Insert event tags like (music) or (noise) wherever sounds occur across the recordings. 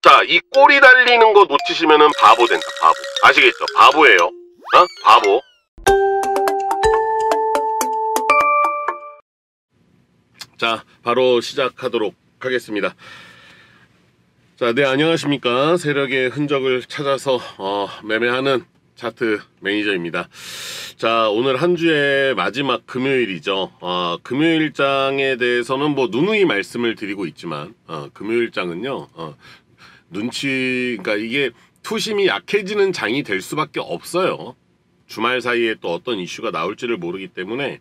자, 이 꼬리 달리는 거 놓치시면은 바보 된다, 바보. 아시겠죠? 바보예요. 어? 바보. 자, 바로 시작하도록 하겠습니다. 자, 네, 안녕하십니까. 세력의 흔적을 찾아서, 어, 매매하는 차트 매니저입니다. 자, 오늘 한 주의 마지막 금요일이죠. 어, 금요일장에 대해서는 뭐 누누이 말씀을 드리고 있지만, 어, 금요일장은요, 어, 눈치 그러니까 이게 투심이 약해지는 장이 될 수밖에 없어요. 주말 사이에 또 어떤 이슈가 나올지를 모르기 때문에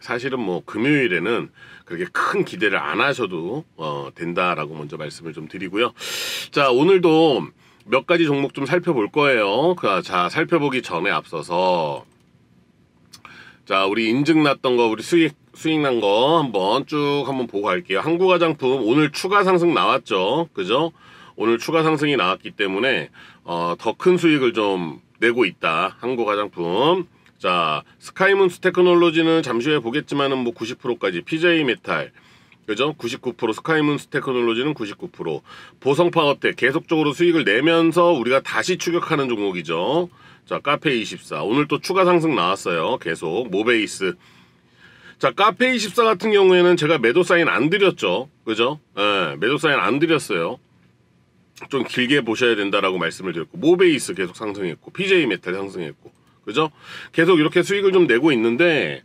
사실은 뭐 금요일에는 그렇게 큰 기대를 안 하셔도 어 된다라고 먼저 말씀을 좀 드리고요. 자 오늘도 몇 가지 종목 좀 살펴볼 거예요. 그, 자 살펴보기 전에 앞서서 자 우리 인증 났던 거 우리 수익 수익 난 거 한번 쭉 한번 보고 갈게요. 한국화장품 오늘 추가 상승 나왔죠. 그죠? 오늘 추가 상승이 나왔기 때문에 어, 더 큰 수익을 좀 내고 있다. 한국 화장품. 자, 스카이문스 테크놀로지는 잠시 후에 보겠지만은 뭐 90%까지 PJ 메탈 그죠? 99% 스카이문스 테크놀로지는 99% 보성 파워텍 계속적으로 수익을 내면서 우리가 다시 추격하는 종목이죠. 자, 카페24 오늘 또 추가 상승 나왔어요. 계속 모베이스 자, 카페24 같은 경우에는 제가 매도 사인 안 드렸죠. 그죠? 예, 매도 사인 안 드렸어요. 좀 길게 보셔야 된다라고 말씀을 드렸고 모베이스 계속 상승했고 PJ 메탈 상승했고 그죠? 계속 이렇게 수익을 좀 내고 있는데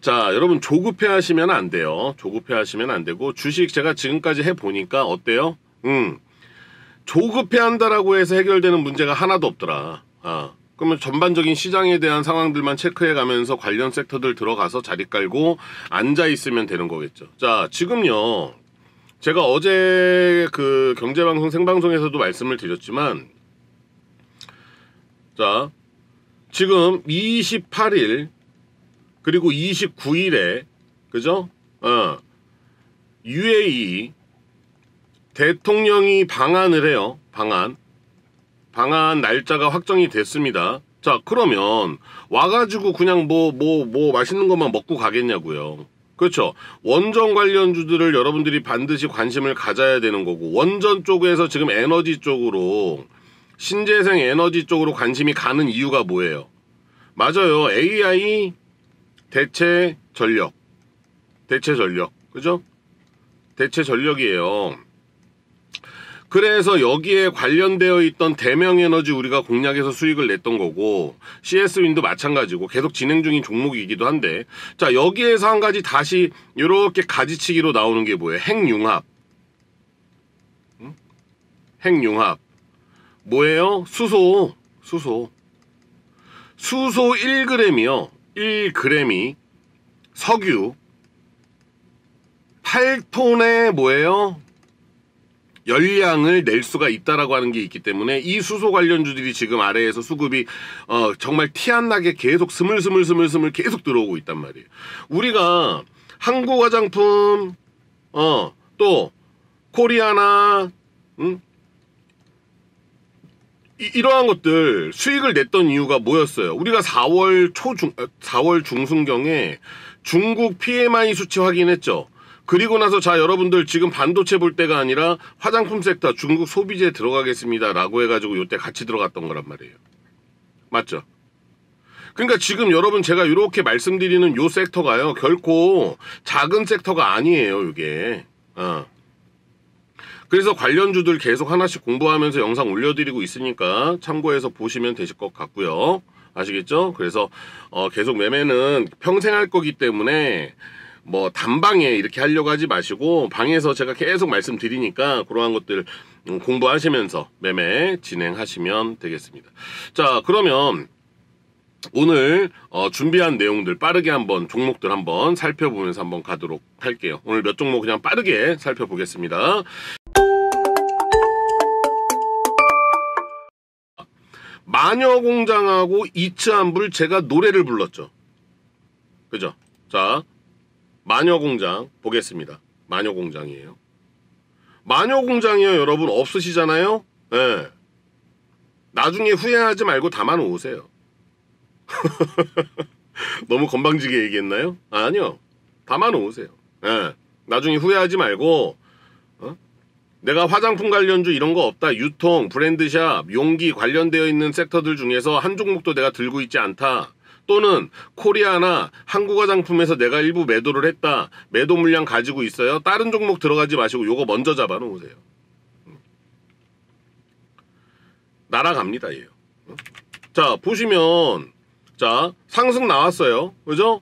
자 여러분 조급해 하시면 안 돼요 조급해 하시면 안 되고 주식 제가 지금까지 해보니까 어때요? 음 조급해 한다라고 해서 해결되는 문제가 하나도 없더라 아 그러면 전반적인 시장에 대한 상황들만 체크해 가면서 관련 섹터들 들어가서 자리 깔고 앉아 있으면 되는 거겠죠 자 지금요 제가 어제 그 경제방송 생방송에서도 말씀을 드렸지만 자 지금 28일 그리고 29일에 그죠? 어 UAE 대통령이 방한을 해요. 방한방한 날짜가 확정이 됐습니다. 자, 그러면 와가지고 그냥 뭐, 뭐, 뭐 맛있는 것만 먹고 가겠냐고요. 그렇죠. 원전 관련주들을 여러분들이 반드시 관심을 가져야 되는 거고 원전 쪽에서 지금 에너지 쪽으로 신재생 에너지 쪽으로 관심이 가는 이유가 뭐예요? 맞아요. AI 대체 전력. 대체 전력. 그죠? 대체 전력이에요. 그래서 여기에 관련되어 있던 대명에너지 우리가 공략에서 수익을 냈던 거고 CS 윈도 마찬가지고 계속 진행 중인 종목이기도 한데 자 여기에서 한 가지 다시 이렇게 가지치기로 나오는 게 뭐예요? 핵융합 응? 핵융합 뭐예요? 수소 수소 수소 1g이요 1g이 석유 8톤에 뭐예요? 열량을 낼 수가 있다라고 하는 게 있기 때문에 이 수소 관련주들이 지금 아래에서 수급이 어, 정말 티 안 나게 계속 스물스물스물스물 계속 들어오고 있단 말이에요. 우리가 한국 화장품 어, 또 코리아나 음? 이, 러한 것들 수익을 냈던 이유가 뭐였어요? 우리가 4월 초중 4월 어, 중순경에 중국 PMI 수치 확인했죠. 그리고 나서 자 여러분들 지금 반도체 볼 때가 아니라 화장품 섹터 중국 소비재 들어가겠습니다 라고 해가지고 요때 같이 들어갔던 거란 말이에요 맞죠? 그러니까 지금 여러분 제가 이렇게 말씀드리는 요 섹터가요 결코 작은 섹터가 아니에요 이게 어. 그래서 관련주들 계속 하나씩 공부하면서 영상 올려드리고 있으니까 참고해서 보시면 되실 것 같고요 아시겠죠? 그래서 어 계속 매매는 평생 할 거기 때문에 뭐 단방에 이렇게 하려고 하지 마시고 방에서 제가 계속 말씀드리니까 그러한 것들 음, 공부하시면서 매매 진행하시면 되겠습니다. 자 그러면 오늘 어, 준비한 내용들 빠르게 한번 종목들 한번 살펴보면서 한번 가도록 할게요. 오늘 몇 종목 그냥 빠르게 살펴보겠습니다. 마녀공장하고 이츠한불 제가 노래를 불렀죠. 그죠? 자, 마녀공장 보겠습니다. 마녀공장이에요. 마녀공장이요 여러분 없으시잖아요. 예. 나중에 후회하지 말고 담아놓으세요. (laughs) 너무 건방지게 얘기했나요? 아니요. 담아놓으세요. 예. 나중에 후회하지 말고 어? 내가 화장품 관련주 이런 거 없다. 유통, 브랜드샵, 용기 관련되어 있는 섹터들 중에서 한 종목도 내가 들고 있지 않다. 또는 코리아나 한국 화장품에서 내가 일부 매도를 했다. 매도 물량 가지고 있어요. 다른 종목 들어가지 마시고 요거 먼저 잡아 놓으세요. 날아갑니다. 얘요. 자, 보시면 자, 상승 나왔어요. 그죠?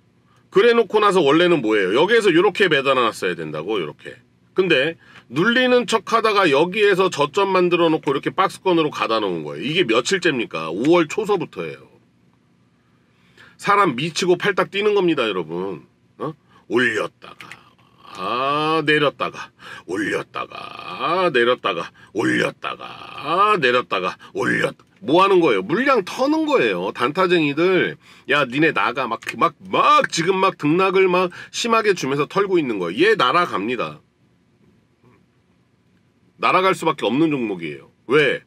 그래 놓고 나서 원래는 뭐예요? 여기에서 이렇게 매달아 놨어야 된다고 이렇게. 근데 눌리는 척 하다가 여기에서 저점 만들어 놓고 이렇게 박스권으로 가다 놓은 거예요. 이게 며칠째입니까? 5월 초서부터예요. 사람 미치고 팔딱 뛰는 겁니다, 여러분. 어? 올렸다가 아, 내렸다가 올렸다가 아, 내렸다가 올렸다가 아, 내렸다가 올렸 뭐 하는 거예요? 물량 터는 거예요. 단타쟁이들 야 니네 나가 막막막 막 지금 막 등락을 막 심하게 주면서 털고 있는 거예요. 얘 날아갑니다. 날아갈 수밖에 없는 종목이에요. 왜?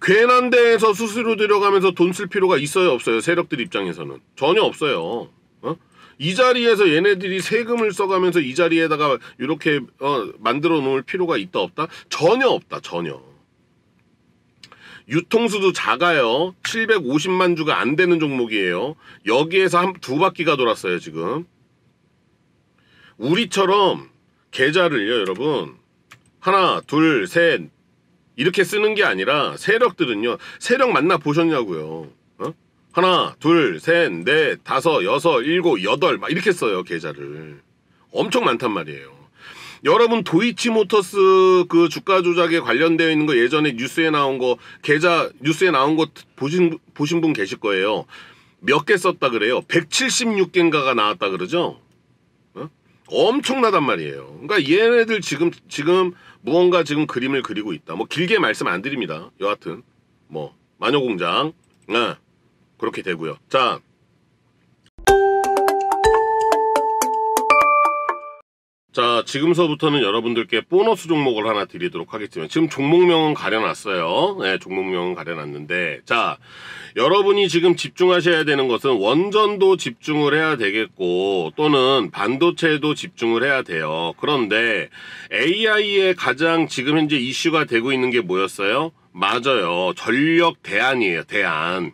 괜한 데에서 수수료 들여가면서 돈 쓸 필요가 있어요 없어요 세력들 입장에서는 전혀 없어요 어? 이 자리에서 얘네들이 세금을 써가면서 이 자리에다가 이렇게 어, 만들어 놓을 필요가 있다 없다 전혀 없다 전혀 유통수도 작아요 750만 주가 안 되는 종목이에요 여기에서 한 두 바퀴가 돌았어요 지금 우리처럼 계좌를요 여러분 하나 둘셋 이렇게 쓰는 게 아니라 세력들은요. 세력 만나 보셨냐고요. 어? 하나, 둘, 셋, 넷, 다섯, 여섯, 일곱, 여덟 막 이렇게 써요. 계좌를. 엄청 많단 말이에요. 여러분 도이치모터스 그 주가 조작에 관련되어 있는 거 예전에 뉴스에 나온 거 계좌 뉴스에 나온 거 보신 보신 분 계실 거예요. 몇 개 썼다 그래요. 176개인가가 나왔다 그러죠. 어? 엄청나단 말이에요. 그러니까 얘네들 지금 지금 무언가 지금 그림을 그리고 있다. 뭐 길게 말씀 안 드립니다. 여하튼 뭐 마녀공장 네. 그렇게 되고요. 자자 지금서부터는 여러분들께 보너스 종목을 하나 드리도록 하겠지만 지금 종목명은 가려놨어요 네, 종목명은 가려놨는데 자 여러분이 지금 집중하셔야 되는 것은 원전도 집중을 해야 되겠고 또는 반도체도 집중을 해야 돼요 그런데 a i 에 가장 지금 현재 이슈가 되고 있는 게 뭐였어요? 맞아요 전력 대안이에요 대안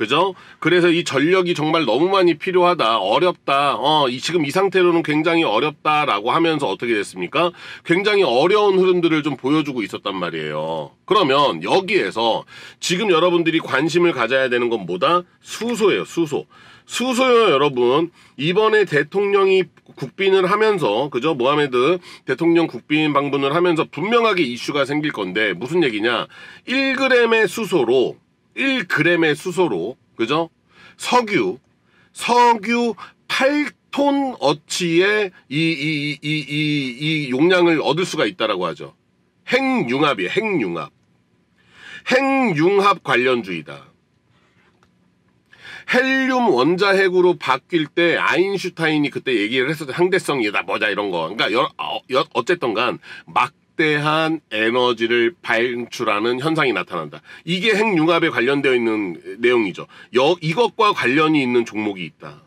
그죠? 그래서 이 전력이 정말 너무 많이 필요하다, 어렵다, 어, 이 지금 이 상태로는 굉장히 어렵다라고 하면서 어떻게 됐습니까? 굉장히 어려운 흐름들을 좀 보여주고 있었단 말이에요. 그러면 여기에서 지금 여러분들이 관심을 가져야 되는 건 뭐다? 수소예요, 수소. 수소요, 여러분. 이번에 대통령이 국빈을 하면서, 그죠? 모하메드 대통령 국빈 방문을 하면서 분명하게 이슈가 생길 건데, 무슨 얘기냐? 1g의 수소로 1g의 수소로 그죠? 석유 석유 8톤 어치의 이이 이 이 이 용량을 얻을 수가 있다라고 하죠. 핵융합이에요. 핵융합. 핵융합 관련주의다. 헬륨 원자핵으로 바뀔 때 아인슈타인이 그때 얘기를 했었죠. 상대성이다 뭐다 이런 거. 그러니까 여, 어, 여, 어쨌든 간막 막대한 에너지를 발출하는 현상이 나타난다. 이게 핵융합에 관련되어 있는 내용이죠. 여, 이것과 관련이 있는 종목이 있다.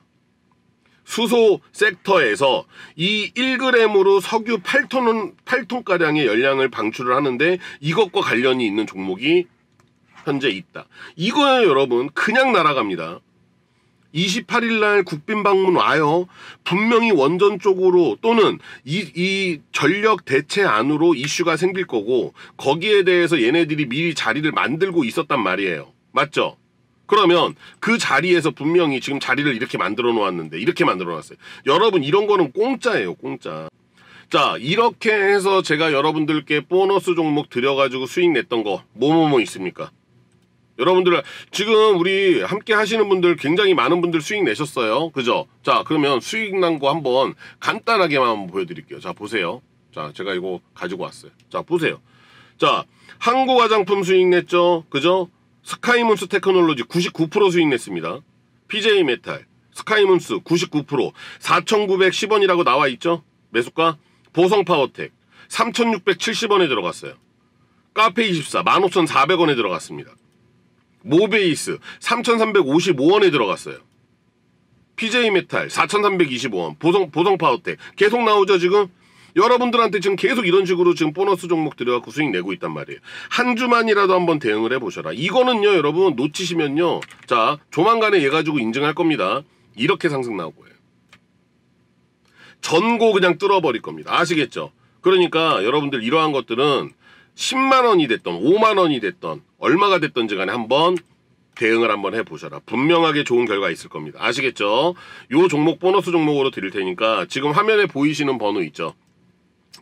수소 섹터에서 이 1g으로 석유 8톤, 8톤가량의 열량을 방출을 하는데 이것과 관련이 있는 종목이 현재 있다. 이거야 여러분 그냥 날아갑니다. 28일 날 국빈 방문 와요. 분명히 원전 쪽으로 또는 이, 이 전력 대체 안으로 이슈가 생길 거고 거기에 대해서 얘네들이 미리 자리를 만들고 있었단 말이에요. 맞죠? 그러면 그 자리에서 분명히 지금 자리를 이렇게 만들어 놓았는데 이렇게 만들어 놨어요. 여러분 이런 거는 공짜예요, 공짜. 자, 이렇게 해서 제가 여러분들께 보너스 종목 드려가지고 수익 냈던 거 뭐뭐뭐 있습니까? 여러분들 지금 우리 함께 하시는 분들 굉장히 많은 분들 수익 내셨어요. 그죠? 자 그러면 수익 난 거 한번 간단하게만 보여드릴게요. 자 보세요. 자 제가 이거 가지고 왔어요. 자 보세요. 자 한국 화장품 수익 냈죠. 그죠? 스카이문스 테크놀로지 99% 수익 냈습니다. PJ 메탈 스카이문스 99% 4,910원이라고 나와 있죠. 매수가 보성 파워텍 3,670원에 들어갔어요. 카페24 15,400원에 들어갔습니다. 모베이스 3,355원에 들어갔어요. PJ메탈 4,325원 보성 보성 파워텍 계속 나오죠 지금 여러분들한테 지금 계속 이런 식으로 지금 보너스 종목 들여갖고 수익 내고 있단 말이에요. 한 주만이라도 한번 대응을 해보셔라. 이거는요 여러분 놓치시면요 자 조만간에 얘 가지고 인증할 겁니다. 이렇게 상승 나올 거예요. 전고 그냥 뚫어버릴 겁니다. 아시겠죠? 그러니까 여러분들 이러한 것들은 10만 원이 됐던 5만 원이 됐던 얼마가 됐던지 간에 한번 대응을 한번 해보셔라. 분명하게 좋은 결과 있을 겁니다. 아시겠죠? 요 종목 보너스 종목으로 드릴 테니까 지금 화면에 보이시는 번호 있죠?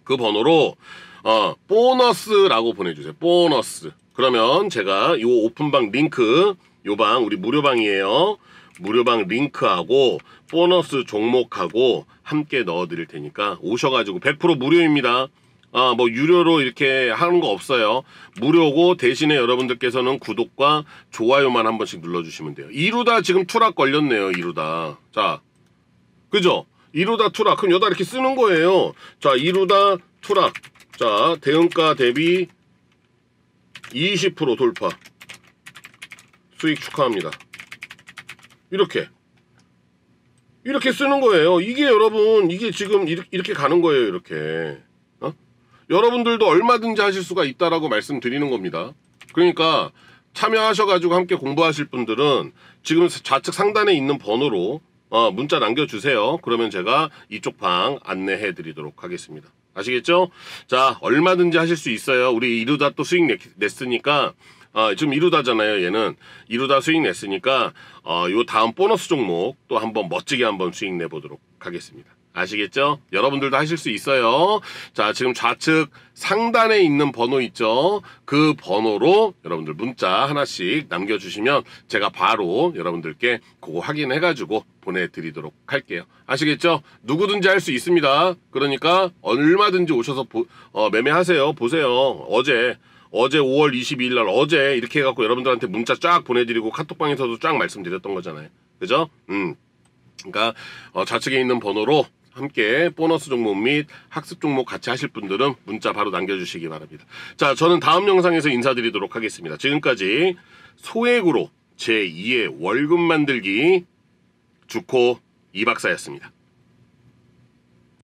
그 번호로 어, 보너스라고 보내주세요. 보너스. 그러면 제가 요 오픈방 링크 요 방 우리 무료방이에요. 무료방 링크하고 보너스 종목하고 함께 넣어드릴 테니까 오셔가지고 100% 무료입니다. 아, 뭐 유료로 이렇게 하는 거 없어요. 무료고 대신에 여러분들께서는 구독과 좋아요만 한 번씩 눌러주시면 돼요. 이루다 지금 투락 걸렸네요. 이루다. 자, 그죠? 이루다 투락. 그럼 여기다 이렇게 쓰는 거예요. 자, 이루다 투락. 자, 대응가 대비 20% 돌파. 수익 축하합니다. 이렇게. 이렇게 쓰는 거예요. 이게 여러분, 이게 지금 이렇게 가는 거예요. 이렇게. 여러분들도 얼마든지 하실 수가 있다라고 말씀드리는 겁니다. 그러니까 참여하셔가지고 함께 공부하실 분들은 지금 좌측 상단에 있는 번호로 어, 문자 남겨주세요. 그러면 제가 이쪽 방 안내해 드리도록 하겠습니다. 아시겠죠? 자, 얼마든지 하실 수 있어요. 우리 이루다 또 수익 냈으니까, 어, 지금 이루다잖아요, 얘는. 이루다 수익 냈으니까, 어, 요 다음 보너스 종목 또 한번 멋지게 한번 수익 내보도록 하겠습니다. 아시겠죠? 여러분들도 하실 수 있어요. 자, 지금 좌측 상단에 있는 번호 있죠? 그 번호로 여러분들 문자 하나씩 남겨주시면 제가 바로 여러분들께 그거 확인해가지고 보내드리도록 할게요. 아시겠죠? 누구든지 할 수 있습니다. 그러니까 얼마든지 오셔서 보, 어, 매매하세요. 보세요. 어제 어제 5월 22일 날 어제 이렇게 해갖고 여러분들한테 문자 쫙 보내드리고 카톡방에서도 쫙 말씀드렸던 거잖아요. 그죠? 음. 그러니까 어, 좌측에 있는 번호로 함께 보너스 종목 및 학습 종목 같이 하실 분들은 문자 바로 남겨주시기 바랍니다. 자, 저는 다음 영상에서 인사드리도록 하겠습니다. 지금까지 소액으로 제2의 월급 만들기 주코 이박사였습니다.